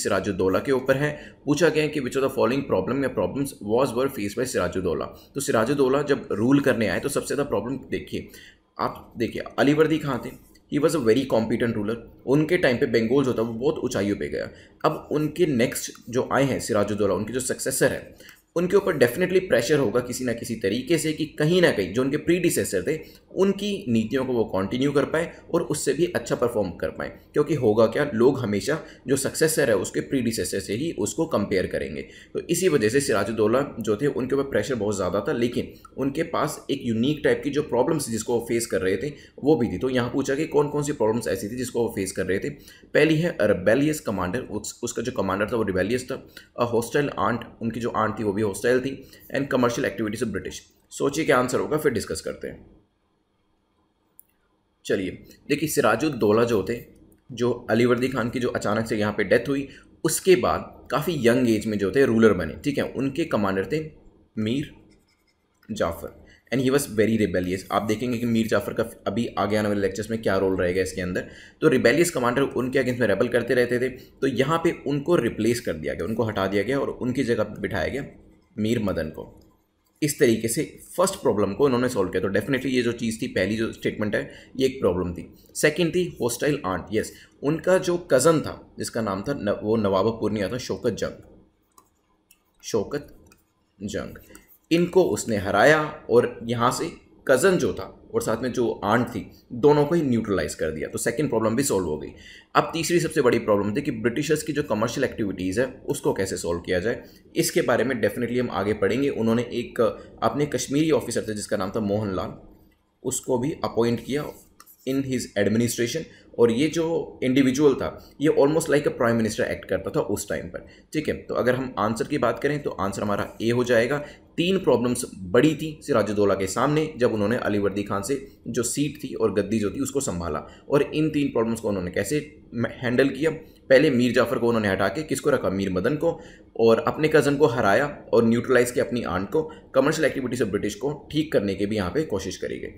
सिराजुद्दौला के ऊपर है पूछा गया है कि which of the following problem या problems was were face by Sirajuddaula तो सिराजुद्दौला जब रूल करने आए तो सबसे ज़्यादा प्रॉब्लम देखिए आप देखिए अलीवर्दी कहाँ थे he was a very competent ruler उनके टाइम पे बंगाल जो था वो बहुत ऊंचाइयों पे गया अब उनके नेक्स्ट जो आए हैं सिराजुद्दौला उनके जो सक्सेसर है उनके ऊपर डेफिनेटली प्रेशर होगा किसी ना किसी तरीके से कि कहीं ना कहीं जो उनके प्रीडिसेसर थे उनकी नीतियों को वो कंटिन्यू कर पाए और उससे भी अच्छा परफॉर्म कर पाए क्योंकि होगा क्या लोग हमेशा जो सक्सेसर है उसके प्रीडिसेसर से ही उसको कंपेयर करेंगे तो इसी वजह से सिराजुद्दौला जो थे उनके ऊपर प्रेशर बहुत ज़्यादा था लेकिन उनके पास एक यूनिक टाइप की जो प्रॉब्लम्स जिसको वो फेस कर रहे थे वो भी थी तो यहाँ पूछा कि कौन कौन सी प्रॉब्लम्स ऐसी थी जिसको वो फेस कर रहे थे पहली है रिबेलियस कमांडर उसका जो कमांडर था वो रिबेलियस था अ होस्टल आंट उनकी जो आंट थी वो भी भी होस्टाइल थी and commercial activities of British सोचिए क्या आंसर होगा फिर डिस्कस करते हैं चलिए देखिए सिराजुद्दौला जो थे जो अलीवर्दी खान की जो अचानक से यहाँ पे डेथ हुई उसके बाद काफ़ी यंग एज में जो थे रूलर बने ठीक है उनके कमांडर थे Mir Jafar and he was very rebellious आप देखेंगे कि मीर जाफर का अभी आगे आने वाले लेक्चर्स में क्या रोल रहेगा इसके अंदर तो रिबेलियस कमांडर उनके अगेंस्ट में रेबल करते रहते थे तो यहाँ पे उनको रिप्लेस कर दिया गया उनको हटा दिया गया और उनकी जगह बिठाया गया मीर मदन को इस तरीके से फर्स्ट प्रॉब्लम को इन्होंने सॉल्व किया तो डेफिनेटली ये जो चीज़ थी पहली जो स्टेटमेंट है ये एक प्रॉब्लम थी सेकंड थी होस्टाइल आंट यस उनका जो कज़न था जिसका नाम था न, वो नवाब पूर्णिया था शौकत जंग शौकत जंग इनको उसने हराया और यहाँ से कज़न जो था और साथ में जो आंट थी दोनों को ही न्यूट्रलाइज कर दिया तो सेकंड प्रॉब्लम भी सॉल्व हो गई अब तीसरी सबसे बड़ी प्रॉब्लम थी कि ब्रिटिशर्स की जो कमर्शियल एक्टिविटीज़ है उसको कैसे सॉल्व किया जाए इसके बारे में डेफिनेटली हम आगे पढ़ेंगे उन्होंने एक अपने कश्मीरी ऑफिसर थे जिसका नाम था मोहन लाल उसको भी अपॉइंट किया इन हिज एडमिनिस्ट्रेशन और ये जो इंडिविजुअल था ये almost like a prime minister act करता था उस टाइम पर ठीक है तो अगर हम आंसर की बात करें तो आंसर हमारा ए हो जाएगा तीन प्रॉब्लम्स बड़ी थी सिराजुद्दौला के सामने जब उन्होंने अलीवर्दी खान से जो सीट थी और गद्दी जो थी उसको संभाला और इन तीन प्रॉब्लम्स को उन्होंने कैसे हैंडल किया पहले मीर जाफर को उन्होंने हटा के किसको रखा मीर मदन को और अपने कज़न को हराया और न्यूट्रलाइज किया अपनी आंट को कमर्शियल एक्टिविटीज़ ऑफ ब्रिटिश को ठीक करने की भी यहाँ पे कोशिश करी गई